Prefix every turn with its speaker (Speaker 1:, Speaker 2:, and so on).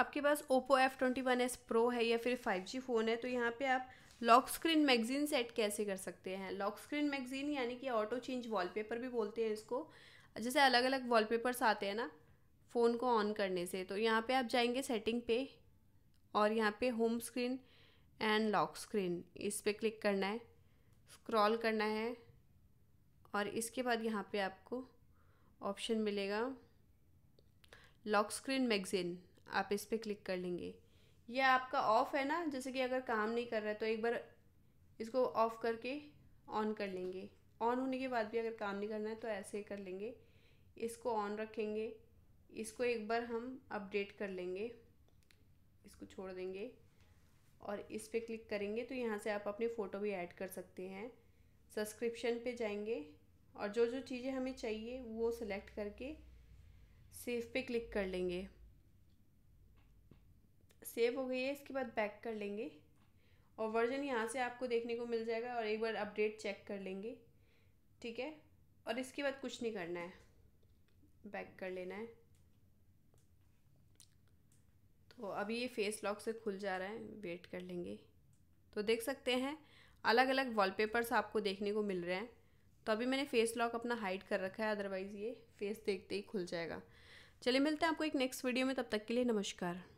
Speaker 1: आपके पास Oppo F twenty one S pro है या फिर फाइव जी फ़ोन है तो यहाँ पे आप लॉक स्क्रीन मैगजीन सेट कैसे कर सकते हैं लॉक स्क्रीन मैगजीन यानी कि ऑटो चेंज वॉलपेपर भी बोलते हैं इसको जैसे अलग अलग वॉलपेपर्स आते हैं ना फ़ोन को ऑन करने से तो यहाँ पे आप जाएंगे सेटिंग पे और यहाँ पे home screen and lock screen इस पर क्लिक करना है स्क्रॉल करना है और इसके बाद यहाँ पे आपको ऑप्शन मिलेगा लॉक स्क्रीन मैगजीन आप इस पर क्लिक कर लेंगे ये आपका ऑफ़ है ना जैसे कि अगर काम नहीं कर रहा है तो एक बार इसको ऑफ़ करके ऑन कर लेंगे ऑन होने के बाद भी अगर काम नहीं करना है तो ऐसे कर लेंगे इसको ऑन रखेंगे इसको एक बार हम अपडेट कर लेंगे इसको छोड़ देंगे और इस पर क्लिक करेंगे तो यहाँ से आप अपनी फ़ोटो भी ऐड कर सकते हैं सब्सक्रिप्शन पे जाएंगे और जो जो चीज़ें हमें चाहिए वो सिलेक्ट करके सेव पे क्लिक कर लेंगे सेव हो गई है इसके बाद बैक कर लेंगे और वर्जन यहाँ से आपको देखने को मिल जाएगा और एक बार अपडेट चेक कर लेंगे ठीक है और इसके बाद कुछ नहीं करना है बैक कर लेना है तो अभी ये फेस लॉक से खुल जा रहा है वेट कर लेंगे तो देख सकते हैं अलग अलग वॉलपेपर्स आपको देखने को मिल रहे हैं तो अभी मैंने फेस लॉक अपना हाइड कर रखा है अदरवाइज़ ये फेस देखते ही खुल जाएगा चलिए मिलते हैं आपको एक नेक्स्ट वीडियो में तब तक के लिए नमस्कार